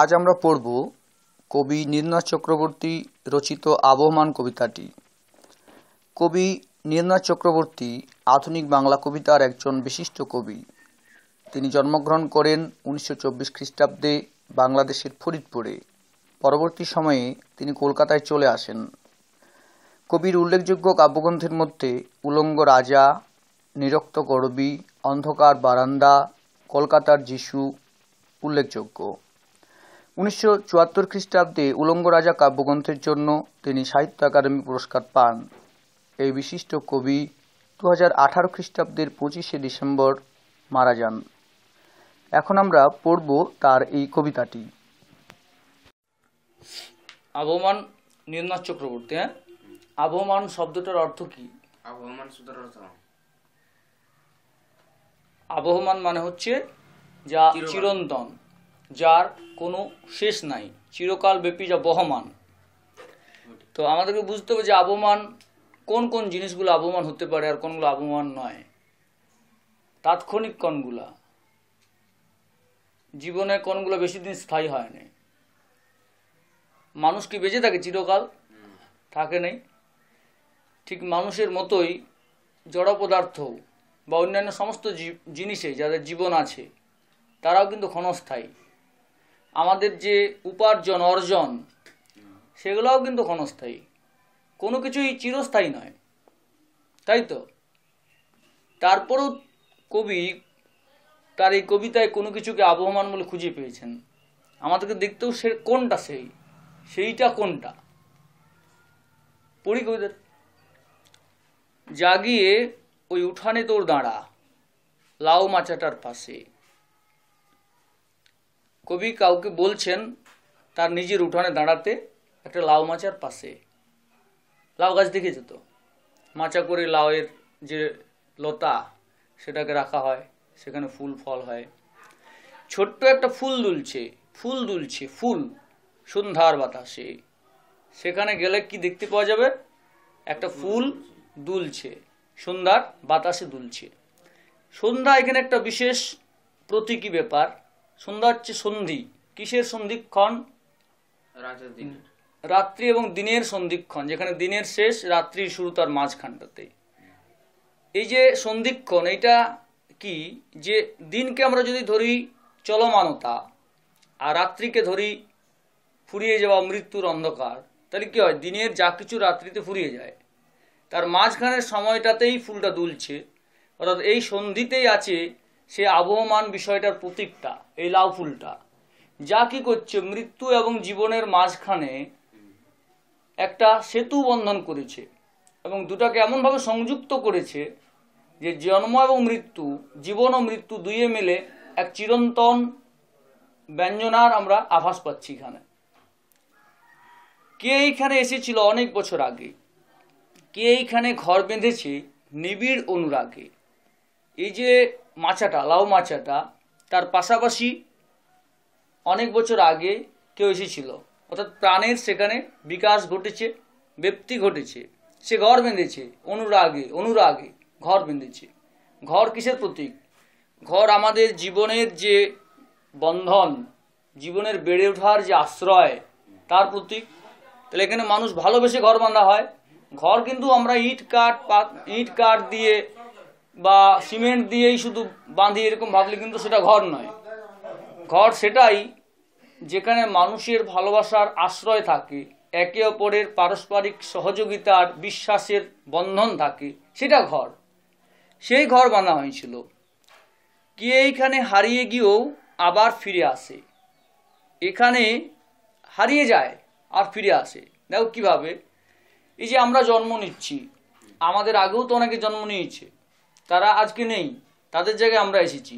আজ আমরা পড়ব কবি নীলনাথ চক্রবর্তী রচিত আবহমান কবিতাটি কবি নীলনাথ চক্রবর্তী আধুনিক বাংলা কবিতার একজন বিশিষ্ট কবি তিনি জন্মগ্রহণ করেন উনিশশো চব্বিশ খ্রিস্টাব্দে বাংলাদেশের ফরিদপুরে পরবর্তী সময়ে তিনি কলকাতায় চলে আসেন কবির উল্লেখযোগ্য কাব্যগ্রন্থের মধ্যে উলঙ্গ রাজা নিরক্ত গরবী অন্ধকার বারান্দা কলকাতার যিশু উল্লেখযোগ্য উনিশশো চুয়াত্তর খ্রিস্টাব্দে উলঙ্গ রাজা কাব্যগ্রন্থের জন্য তিনি সাহিত্য একাডেমি পুরস্কার পান এই বিশিষ্ট কবি দু হাজার আঠারো খ্রিস্টাব্দের পঁচিশে ডিসেম্বর মারা যান এখন আমরা পড়ব তার এই কবিতাটি আবহমান নীলনাথ চক্রবর্তী হ্যাঁ আবহমান শব্দটার অর্থ কি আবহমান আবহমান মানে হচ্ছে যা চিরন্তন যার কোনো শেষ নাই চিরকাল ব্যাপী যা বহমান তো আমাদেরকে বুঝতে হবে যে আবমান কোন কোন জিনিসগুলো আবমান হতে পারে আর কোনগুলো আবমান নয় তাৎক্ষণিক কোনগুলা জীবনে কোনগুলো বেশি দিন স্থায়ী হয় নি মানুষ কি বেঁচে থাকে চিরকাল থাকে নেই ঠিক মানুষের মতোই জড় পদার্থ বা অন্যান্য সমস্ত জিনিসে যাদের জীবন আছে তারাও কিন্তু ক্ষণস্থায়ী আমাদের যে উপার্জন অর্জন সেগুলোও কিন্তু ক্ষণস্থায়ী কোনো কিছুই চিরস্থায়ী নয় তাই তো তারপরও কবি তার এই কবিতায় কোনো কিছুকে আবহমান বলে খুঁজে পেয়েছেন আমাদেরকে দেখতেও সে কোনটা সেই সেইটা কোনটা পড়ি কবিতার জাগিয়ে ওই উঠানে তোর দাঁড়া লাউ মাচাটার পাশে কবি কাউকে বলছেন তার নিজের উঠানে দাঁড়াতে একটা লাউ মাচার পাশে লাউ গাছ দেখে যেত মাচা করে লাউয়ের যে লতা সেটাকে রাখা হয় সেখানে ফুল ফল হয় ছোট্ট একটা ফুল দুলছে ফুল দুলছে ফুল সন্ধ্যার বাতাসে সেখানে গেলে কি দেখতে পাওয়া যাবে একটা ফুল দুলছে সন্ধ্যার বাতাসে দুলছে সন্ধ্যা এখানে একটা বিশেষ প্রতীকী ব্যাপার সন্ধ্যা হচ্ছে সন্ধি কিসের সন্ধিক্ষণ রাত্রি এবং দিনের সন্ধিক্ষণ যেখানে দিনের শেষ রাত্রির শুরু তার মাঝখানটাতে এই যে সন্ধিক্ষণ এটা কি যে দিনকে আমরা যদি ধরি চলমানতা আর রাত্রিকে ধরি ফুরিয়ে যাওয়া মৃত্যুর অন্ধকার তাহলে কী হয় দিনের যা কিছু রাত্রিতে ফুরিয়ে যায় তার মাঝখানের সময়টাতেই ফুলটা দুলছে অর্থাৎ এই সন্ধিতেই আছে সে আবহমান বিষয়টার প্রতীকটা এই লাউ ফুলটা যা কি করছে মৃত্যু এবং জীবনের মাঝখানে একটা সেতু বন্ধন করেছে এবং দুটাকে এমনভাবে সংযুক্ত করেছে যে জন্ম এবং মৃত্যু জীবন ও মৃত্যু দুইয়ে মিলে এক চিরন্তন ব্যঞ্জনার আমরা আভাস পাচ্ছি এখানে কে এইখানে এসেছিল অনেক বছর আগে কে এইখানে ঘর বেঁধেছে নিবিড় অনুরাগে এই যে মাচাটা লাউ মাছাটা তার পাশাপাশি অনেক বছর আগে কেউ এসেছিল অর্থাৎ প্রাণের সেখানে বিকাশ ঘটেছে ব্যক্তি ঘটেছে সে ঘর বেঁধেছে অনুরাগে অনুরাগে ঘর বেঁধেছে ঘর কিসের প্রতীক ঘর আমাদের জীবনের যে বন্ধন জীবনের বেড়ে ওঠার যে আশ্রয় তার প্রতীক তাহলে এখানে মানুষ ভালোবেসে ঘর বাঁধা হয় ঘর কিন্তু আমরা ইট কাঠ ইট কাঠ দিয়ে বা সিমেন্ট দিয়েই শুধু বাঁধি এরকম ভাবলে কিন্তু সেটা ঘর নয় ঘর সেটাই যেখানে মানুষের ভালোবাসার আশ্রয় থাকে একে অপরের পারস্পরিক সহযোগিতার বিশ্বাসের বন্ধন থাকে সেটা ঘর সেই ঘর বানা হয়েছিল কে এইখানে হারিয়ে গিয়েও আবার ফিরে আসে এখানে হারিয়ে যায় আর ফিরে আসে দেখো কীভাবে এই যে আমরা জন্ম নিচ্ছি আমাদের আগেও তো অনেকে জন্ম নিয়েছে তারা আজকে নেই তাদের জায়গায় আমরা এসেছি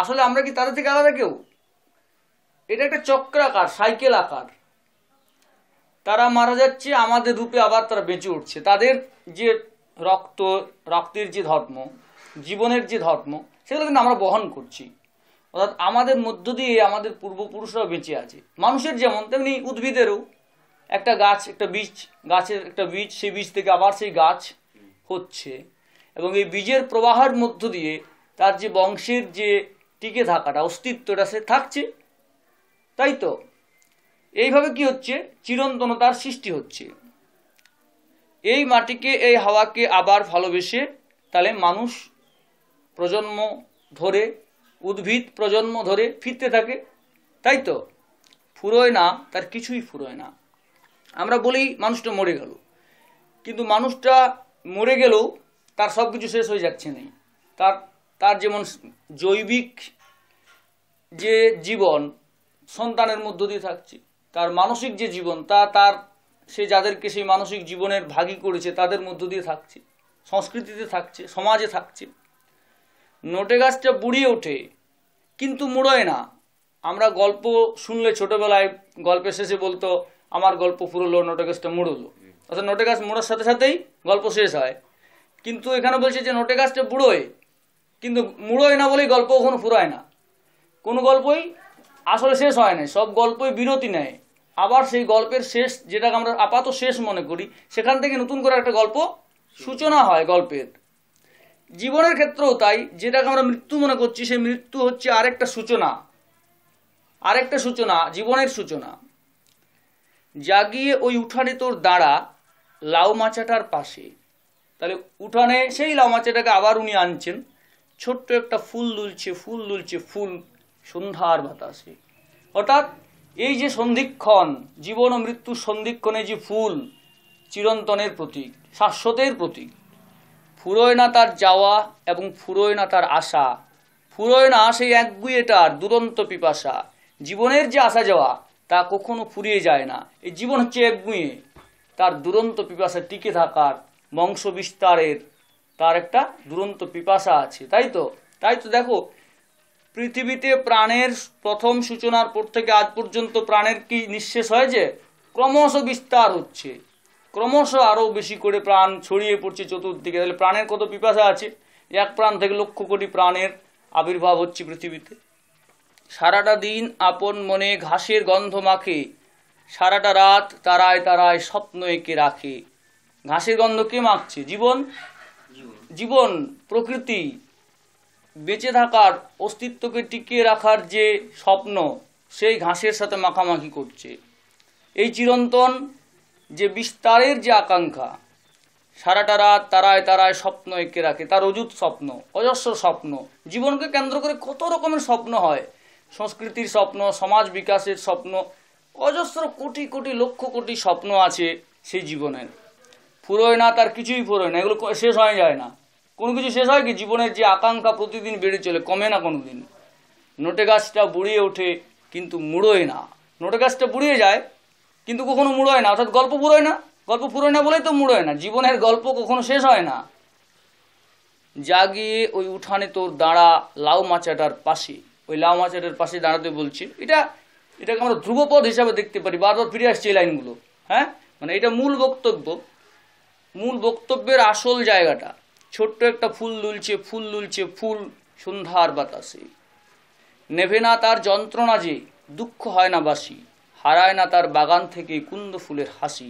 আসলে আমরা কি তাদের থেকে আলাদা কেউ এটা একটা চক্রাকার সাইকেল আকার তারা মারা যাচ্ছে আমাদের রূপে আবার তারা বেঁচে উঠছে তাদের যে রক্ত রক্তের যে ধর্ম জীবনের যে ধর্ম সেগুলো কিন্তু আমরা বহন করছি অর্থাৎ আমাদের মধ্য দিয়ে আমাদের পূর্বপুরুষরাও বেঁচে আছে মানুষের যেমন তেমনি উদ্ভিদেরও একটা গাছ একটা বীজ গাছের একটা বীজ সেই বীজ থেকে আবার সেই গাছ হচ্ছে এবং এই বীজের প্রবাহের মধ্য দিয়ে তার যে বংশের যে টিকে থাকাটা অস্তিত্বটা সে থাকছে তাই তো এইভাবে কি হচ্ছে চিরন্তনতার সৃষ্টি হচ্ছে এই মাটিকে এই হাওয়াকে আবার ভালোবেসে তাহলে মানুষ প্রজন্ম ধরে উদ্ভিদ প্রজন্ম ধরে ফিরতে থাকে তাই তো ফুরোয় না তার কিছুই ফুরোয় না আমরা বলি মানুষটা মরে গেল কিন্তু মানুষটা মরে গেলেও তার সব কিছু শেষ হয়ে যাচ্ছে না তার তার যেমন জৈবিক যে জীবন সন্তানের মধ্য দিয়ে থাকছে তার মানসিক যে জীবন তা তার সে যাদেরকে সেই মানসিক জীবনের ভাগী করেছে তাদের মধ্য দিয়ে থাকছে সংস্কৃতিতে থাকছে সমাজে থাকছে নোটে গাছটা বুড়িয়ে ওঠে কিন্তু মুড়োয় না আমরা গল্প শুনলে ছোটোবেলায় গল্পের শেষে বলতো আমার গল্প পুরোলো নোটে গাছটা মুড়লো অর্থাৎ নোটে গাছ মোড়ার সাথে সাথেই গল্প শেষ হয় কিন্তু এখানে বলছে যে নোটে গাছটা বুড়োয় কিন্তু মুড়োয় না বলেই গল্প কখনো ফুরায় না কোনো গল্পই আসলে শেষ হয় না সব গল্পই বিরতি নেয় আবার সেই গল্পের শেষ যেটাকে আমরা আপাত শেষ মনে করি সেখান থেকে নতুন করে একটা গল্প সূচনা হয় গল্পের জীবনের ক্ষেত্রেও তাই যেটাকে আমরা মৃত্যু মনে করছি সেই মৃত্যু হচ্ছে আরেকটা সূচনা আরেকটা সূচনা জীবনের সূচনা জাগিয়ে ওই উঠানে তোর দাঁড়া লাউ মাচাটার পাশে তাহলে উঠানে সেই লামাচাটাকে আবার উনি আনছেন ছোট্ট একটা ফুল দুলছে ফুল দুলছে ফুল সন্ধ্যার বাতাসে অর্থাৎ এই যে সন্ধিক্ষণ জীবন ও মৃত্যুর সন্ধিক্ষণে যে ফুল চিরন্তনের প্রতীক শাশ্বতের প্রতীক ফুরোয় না তার যাওয়া এবং ফুরোয় না তার আশা ফুরোয় না সেই একগুয়েটার দুরন্ত পিপাসা জীবনের যে আসা যাওয়া তা কখনো ফুরিয়ে যায় না এই জীবন হচ্ছে একগুঁয়ে তার দুরন্ত পিপাসা টিকে থাকার বংশ বিস্তারের তার একটা দুরন্ত পিপাসা আছে তাই তো তাই তো দেখো পৃথিবীতে প্রাণের প্রথম সূচনার পর থেকে আজ পর্যন্ত প্রাণের কি নিঃশেষ হয়েছে ক্রমশ বিস্তার হচ্ছে ক্রমশ আরও বেশি করে প্রাণ ছড়িয়ে পড়ছে চতুর্দিকে তাহলে প্রাণের কত পিপাসা আছে এক প্রাণ থেকে লক্ষ কোটি প্রাণের আবির্ভাব হচ্ছে পৃথিবীতে সারাটা দিন আপন মনে ঘাসের গন্ধ মাখে সারাটা রাত তারায় তারায় স্বপ্ন এঁকে রাখে ঘাসের গন্ধ কে মাখছে জীবন জীবন প্রকৃতি বেঁচে থাকার অস্তিত্বকে টিকিয়ে রাখার যে স্বপ্ন সেই ঘাসের সাথে মাখামাখি করছে এই চিরন্তন যে বিস্তারের যে আকাঙ্ক্ষা সারাটা রাত তারায় তারায় স্বপ্ন এঁকে রাখে তার অযুত স্বপ্ন অজস্র স্বপ্ন জীবনকে কেন্দ্র করে কত রকমের স্বপ্ন হয় সংস্কৃতির স্বপ্ন সমাজ বিকাশের স্বপ্ন অজস্র কোটি কোটি লক্ষ কোটি স্বপ্ন আছে সেই জীবনের ফুরোয় না তার কিছুই ফুরোয় না এগুলো শেষ হয়ে যায় না কোনো কিছু শেষ হয় কি জীবনের যে আকাঙ্ক্ষা প্রতিদিন বেড়ে চলে কমে না কোনো দিন নোটে গাছটা বুড়িয়ে ওঠে কিন্তু মুড়োয় না নোটে গাছটা বুড়িয়ে যায় কিন্তু কখনো মুড়োয় না অর্থাৎ গল্প পুরোয় না গল্প পুরোয় না বলেই তো মুড়োয় না জীবনের গল্প কখনো শেষ হয় না জাগিয়ে ওই উঠানে তোর দাঁড়া লাউ মাচাটার পাশে ওই লাউ মাচাটার পাশে দাঁড়াতে বলছি এটা এটাকে আমরা ধ্রুবপদ হিসাবে দেখতে পারি বারবার ফিরে আসছি এই লাইনগুলো হ্যাঁ মানে এটা মূল বক্তব্য মূল বক্তব্যের আসল জায়গাটা ছোট্ট একটা ফুল দুলছে ফুল দুলছে ফুল সন্ধ্যার বাতাসে নেভে না তার যন্ত্রণা যে দুঃখ হয় না বাসি হারায় না তার বাগান থেকে কুন্দ ফুলের হাসি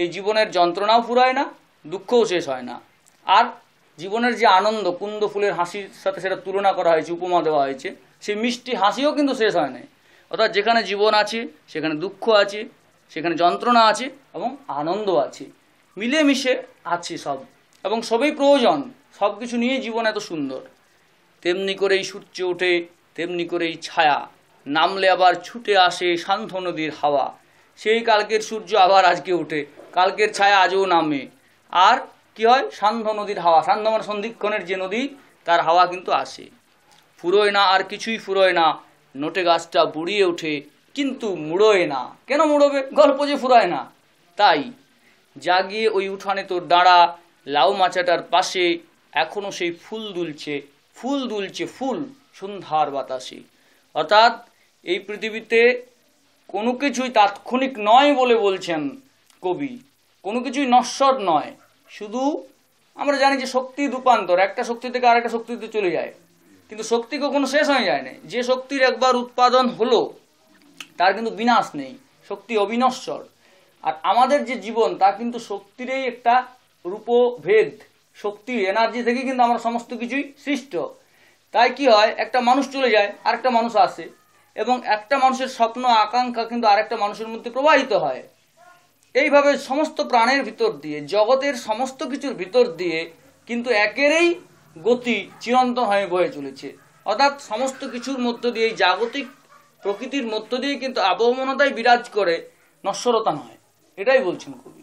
এই জীবনের যন্ত্রণাও ফুরায় না দুঃখও শেষ হয় না আর জীবনের যে আনন্দ কুন্দ ফুলের হাসির সাথে সেটা তুলনা করা হয়েছে উপমা দেওয়া হয়েছে সেই মিষ্টি হাসিও কিন্তু শেষ হয় না অর্থাৎ যেখানে জীবন আছে সেখানে দুঃখ আছে সেখানে যন্ত্রণা আছে এবং আনন্দ আছে মিলেমিশে আছি সব এবং সবই প্রয়োজন সব কিছু নিয়ে জীবন এত সুন্দর তেমনি করেই সূর্য ওঠে তেমনি করেই ছায়া নামলে আবার ছুটে আসে শান্ত নদীর হাওয়া সেই কালকের সূর্য আবার আজকে ওঠে কালকের ছায়া আজও নামে আর কি হয় সান্ধ্য নদীর হাওয়া শান্ত মানে সন্ধিক্ষণের যে নদী তার হাওয়া কিন্তু আসে ফুরোয় না আর কিছুই ফুরোয় না নোটে গাছটা বুড়িয়ে ওঠে কিন্তু মুড়োয় না কেন মুড়োবে গল্প যে ফুরায় না তাই জাগিয়ে ওই উঠানে তোর দাঁড়া লাউ মাচাটার পাশে এখনও সেই ফুল দুলছে ফুল দুলছে ফুল সন্ধ্যার বাতাসে অর্থাৎ এই পৃথিবীতে কোনো কিছুই তাৎক্ষণিক নয় বলে বলছেন কবি কোনো কিছুই নশ্বর নয় শুধু আমরা জানি যে শক্তি রূপান্তর একটা শক্তি থেকে আরেকটা শক্তিতে চলে যায় কিন্তু শক্তি কখনো শেষ হয়ে যায় না যে শক্তির একবার উৎপাদন হলো তার কিন্তু বিনাশ নেই শক্তি অবিনশ্বর আর আমাদের যে জীবন তা কিন্তু শক্তিরই একটা রূপভেদ শক্তি এনার্জি থেকে কিন্তু আমরা সমস্ত কিছুই সৃষ্ট তাই কি হয় একটা মানুষ চলে যায় আরেকটা মানুষ আসে এবং একটা মানুষের স্বপ্ন আকাঙ্ক্ষা কিন্তু আরেকটা মানুষের মধ্যে প্রবাহিত হয় এইভাবে সমস্ত প্রাণের ভিতর দিয়ে জগতের সমস্ত কিছুর ভিতর দিয়ে কিন্তু একেরই গতি চিরন্তন হয়ে বয়ে চলেছে অর্থাৎ সমস্ত কিছুর মধ্য দিয়ে জাগতিক প্রকৃতির মধ্য দিয়ে কিন্তু আবহমানতাই বিরাজ করে নশ্বরতা নয় এটাই বলছেন কবি